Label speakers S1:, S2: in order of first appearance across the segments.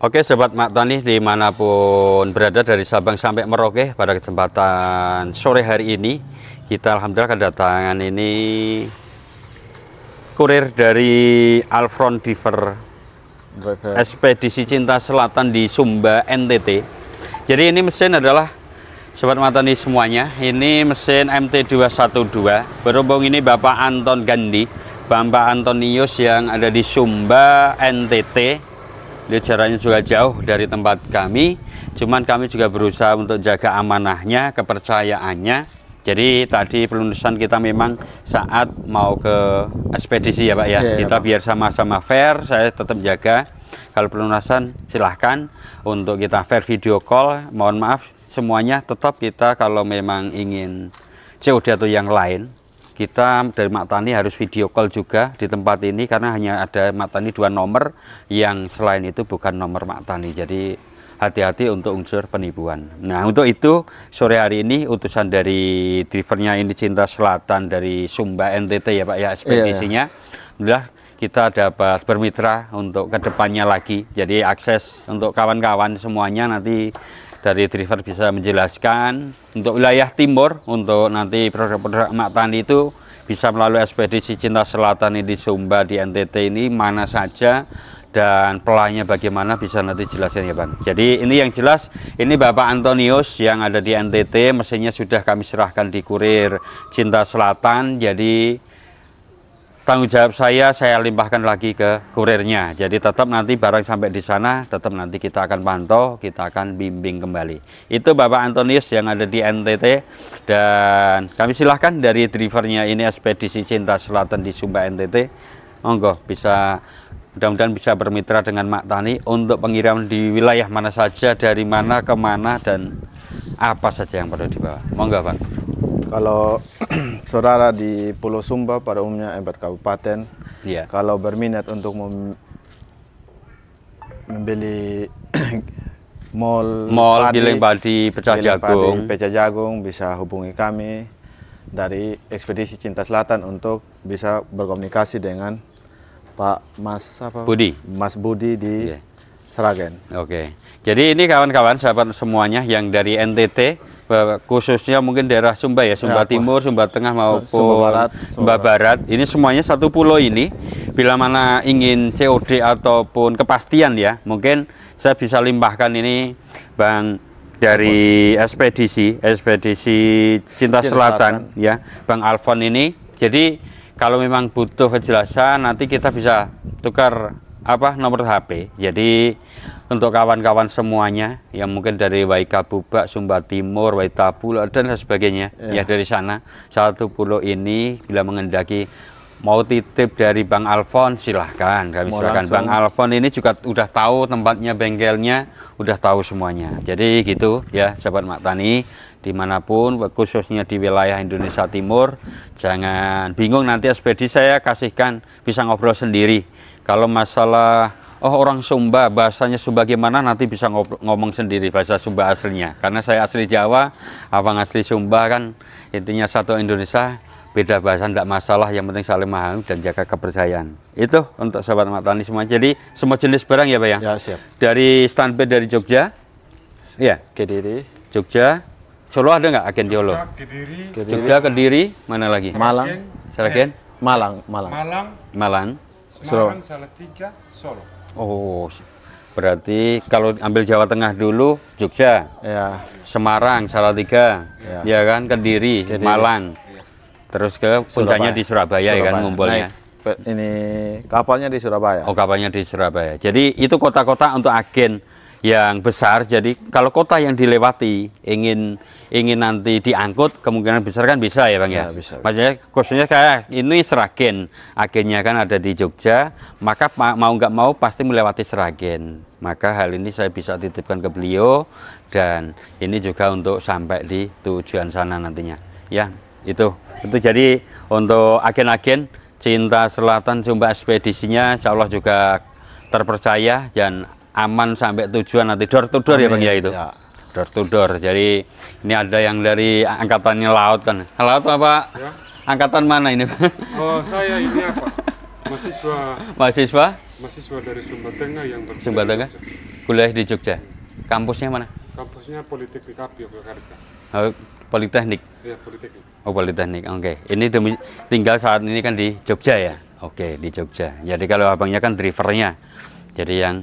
S1: Oke Sobat Mak Tani dimanapun berada dari Sabang sampai Merauke pada kesempatan sore hari ini kita Alhamdulillah kedatangan ini kurir dari Alfron Diver Ekspedisi Cinta Selatan di Sumba NTT jadi ini mesin adalah Sobat Matani semuanya ini mesin MT212 berhubung ini Bapak Anton Gandhi Bapak Antonius yang ada di Sumba NTT dia jaraknya juga jauh dari tempat kami, cuman kami juga berusaha untuk jaga amanahnya, kepercayaannya. Jadi tadi pelunasan kita memang saat mau ke ekspedisi ya Pak ya. Yeah, iya, kita Pak. biar sama-sama fair, saya tetap jaga. Kalau pelunasan silahkan untuk kita fair video call. Mohon maaf semuanya tetap kita kalau memang ingin COD atau yang lain kita dari Mak Tani harus video call juga di tempat ini karena hanya ada Mak Tani dua nomor yang selain itu bukan nomor Mak Tani jadi hati-hati untuk unsur penipuan nah untuk itu sore hari ini utusan dari drivernya ini Cinta Selatan dari Sumba NTT ya Pak ya iya, ekspedisinya iya, iya. kita dapat bermitra untuk kedepannya lagi jadi akses untuk kawan-kawan semuanya nanti dari driver bisa menjelaskan untuk wilayah timur untuk nanti produk-produk Mak Tani itu bisa melalui ekspedisi Cinta Selatan ini di Sumba di NTT ini mana saja dan pelanya bagaimana bisa nanti jelasin ya Bang. Jadi ini yang jelas ini Bapak Antonius yang ada di NTT mesinnya sudah kami serahkan di kurir Cinta Selatan. Jadi tanggung jawab saya saya limpahkan lagi ke kurirnya. Jadi tetap nanti barang sampai di sana tetap nanti kita akan pantau, kita akan bimbing kembali. Itu Bapak Antonius yang ada di NTT dan kami silahkan dari drivernya ini ekspedisi Cinta Selatan di Sumba NTT. Monggo bisa mudah-mudahan bisa bermitra dengan Mak Tani untuk pengiriman di wilayah mana saja, dari mana ke mana dan apa saja yang perlu dibawa. Monggo Pak. Kalau saudara di Pulau Sumba pada umumnya empat kabupaten, yeah. kalau berminat untuk mem membeli mall, mall padi, giling padi pecah jagung, pecah jagung bisa hubungi kami dari ekspedisi Cinta Selatan untuk bisa berkomunikasi dengan Pak Mas apa? Budi, Mas Budi di yeah. Seragen. Oke. Okay. Jadi ini kawan-kawan sahabat semuanya yang dari NTT khususnya mungkin daerah Sumba ya, Sumba ya, Timur, Sumba Tengah maupun Sumba Barat, Sumba Barat. Ini semuanya satu pulau ini. Bila mana ingin COD ataupun kepastian ya, mungkin saya bisa limpahkan ini Bang dari ekspedisi ekspedisi Cinta, Cinta Selatan, Selatan ya, Bang Alfon ini. Jadi kalau memang butuh kejelasan nanti kita bisa tukar apa nomor HP. Jadi untuk kawan-kawan semuanya yang mungkin dari Waika Bubak, Sumba Timur, Waita Pulau dan sebagainya ya. ya dari sana satu pulau ini bila mengendaki mau titip dari Bang Alfon silahkan kami mau Bang Alfon ini juga udah tahu tempatnya bengkelnya udah tahu semuanya jadi gitu ya sahabat Mak Tani dimanapun khususnya di wilayah Indonesia Timur jangan bingung nanti SPD saya kasihkan bisa ngobrol sendiri kalau masalah oh orang Sumba bahasanya Sumba gimana nanti bisa ngomong sendiri bahasa Sumba aslinya karena saya asli Jawa abang asli Sumba kan intinya satu Indonesia beda bahasa tidak masalah yang penting saling memahami dan jaga kepercayaan itu untuk sahabat matani semua jadi semua jenis barang ya Pak ya, ya siap. dari standby dari Jogja ya Kediri Jogja Solo ada nggak agen Jolo? Jogja, Kediri. Jogja, Kediri, mana lagi? Malang. Seragen? Eh, Malang, Malang. Malang. Malang. Semarang, Salatiga, Solo. Oh, berarti kalau ambil Jawa Tengah dulu, Jogja, ya. Semarang, Salatiga, ya, ya kan, Kediri, Kediri. Malang, ya. terus ke puncaknya di Surabaya, Surabaya. ya kan, ngumpulnya. Naik ini kapalnya di Surabaya. Oh, kapalnya di Surabaya. Jadi itu kota-kota untuk agen yang besar. Jadi kalau kota yang dilewati ingin ingin nanti diangkut kemungkinan besar kan bisa ya bang ya. ya? Bisa. Maksudnya khususnya kayak ini Seragen akhirnya kan ada di Jogja, maka mau nggak mau pasti melewati Seragen. Maka hal ini saya bisa titipkan ke beliau dan ini juga untuk sampai di tujuan sana nantinya. Ya itu itu jadi untuk agen-agen cinta selatan sumpah ekspedisinya, insya Allah juga terpercaya dan aman sampai tujuan nanti door to door Amin. ya Bang ya itu. Ya. Door to door. Jadi ini ada yang dari angkatannya laut kan. Laut apa? Ya. Angkatan mana ini, Pak? Oh, saya ini apa? Mahasiswa. Mahasiswa? Mahasiswa dari Sumba Tengah yang berkuliah. Sumba Tengah. Kuliah di Jogja. Kampusnya mana? Kampusnya di Abi Yogyakarta. Oh, Politeknik. Iya, Politeknik. Oh, Politeknik. Oke. Okay. Ini demi, tinggal saat ini kan di Jogja ya. Oke, okay, di Jogja. Jadi kalau abangnya kan drivernya. Jadi yang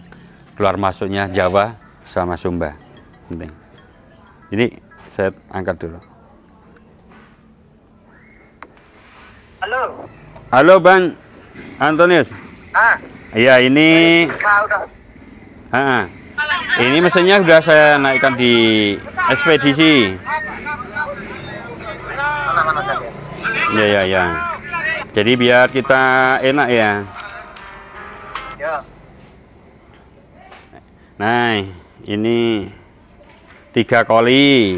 S1: keluar masuknya Jawa sama Sumba. Penting. Jadi saya angkat dulu. Halo. Halo Bang Antonius. Ah. Iya ini. Ah. Ini mesinnya sudah saya naikkan di ekspedisi. Ya ya ya. Jadi biar kita enak ya. Ya. Nah, ini tiga koli.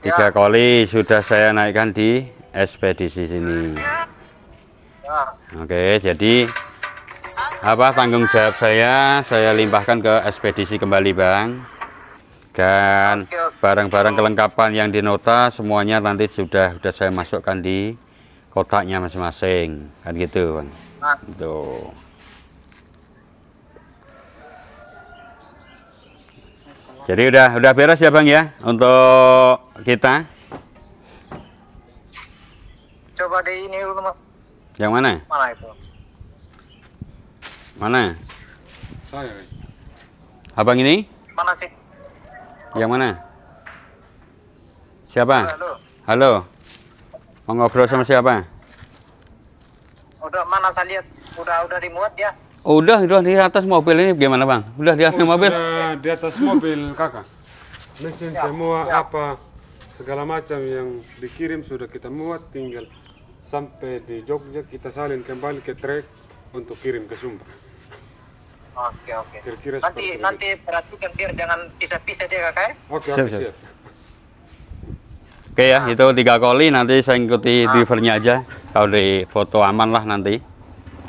S1: Tiga ya. koli sudah saya naikkan di ekspedisi sini. Ya. Oke, jadi apa tanggung jawab saya saya limpahkan ke ekspedisi kembali, Bang. Dan barang-barang kelengkapan yang dinota semuanya nanti sudah sudah saya masukkan di kotaknya masing-masing. Kan gitu, Bang. Nah. Tuh. Gitu. Jadi udah udah beres ya Bang ya untuk kita. Coba di ini dulu Mas. Yang mana? Mana itu? Mana? Saya. Abang ini? Mana sih? Yang mana? Siapa? Halo. Halo. Mau ngobrol sama siapa? Udah mana saya lihat udah udah dimuat ya. Oh, udah, udah di atas mobil ini gimana bang? Udah di atas oh, mobil? di atas mobil kakak. Mesin ya, semua apa segala macam yang dikirim sudah kita muat, tinggal sampai di Jogja kita salin kembali ke trek untuk kirim ke Sumba. Oke oke. kira nanti nanti perhatikan biar jangan pisah-pisah dia kakak. Ya. Oke oke siap. siap. Oke ya, itu tiga koli nanti saya ikuti ah. drivernya aja. Kalau di foto aman lah nanti.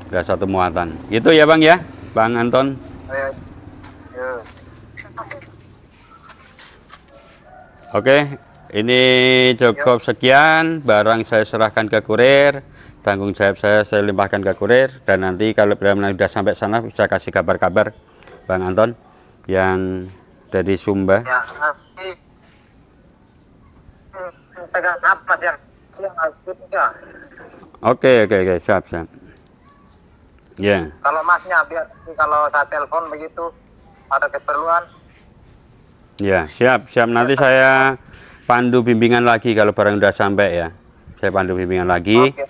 S1: Udah satu muatan. Gitu ya Bang ya, Bang Anton. Iya. Iya. Oke, ini cukup sekian. Barang saya serahkan ke kurir. Tanggung jawab saya saya limpahkan ke kurir. Dan nanti kalau benar sudah sampai sana, bisa kasih kabar-kabar, Bang Anton, yang dari Sumba. Ya, hmm, gitu, oke oke oke siap siap Yeah. Kalau masnya biar kalau saya telepon begitu ada keperluan. Ya, siap, siap. Nanti ya, saya pandu bimbingan lagi kalau barang udah sampai ya. Saya pandu bimbingan lagi. Okay.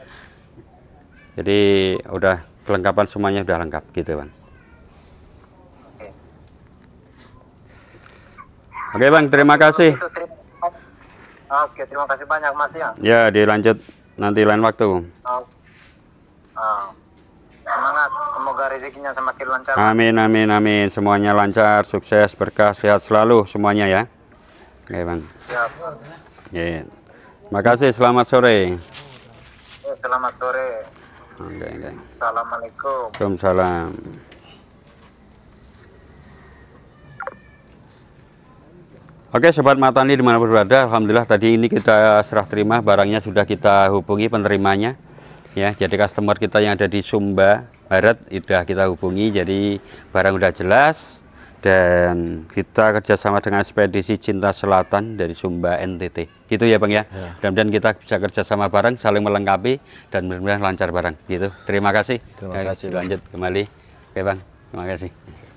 S1: Jadi udah kelengkapan semuanya udah lengkap gitu, Bang. Oke, okay. Bang, gitu, terima kasih. Oke, terima kasih banyak, Mas ya. Ya, dilanjut nanti lain waktu. Oh semoga rezekinya semakin lancar. Amin amin amin. Semuanya lancar, sukses, berkah, sehat selalu semuanya ya. Oke, Bang. Siap. Ya. Terima kasih, selamat sore. Eh, selamat sore. Oke, oke. Assalamualaikum. Waalaikumsalam. Oke Sobat Matani dimana berada Alhamdulillah tadi ini kita serah terima barangnya sudah kita hubungi penerimanya ya jadi customer kita yang ada di Sumba Barat sudah kita hubungi, jadi barang sudah jelas dan kita kerjasama dengan ekspedisi Cinta Selatan dari Sumba NTT gitu ya bang ya, ya. mudah-mudahan kita bisa kerjasama bareng saling melengkapi dan mudah-mudahan lancar bareng gitu terima kasih terima kasih lanjut kembali oke bang terima kasih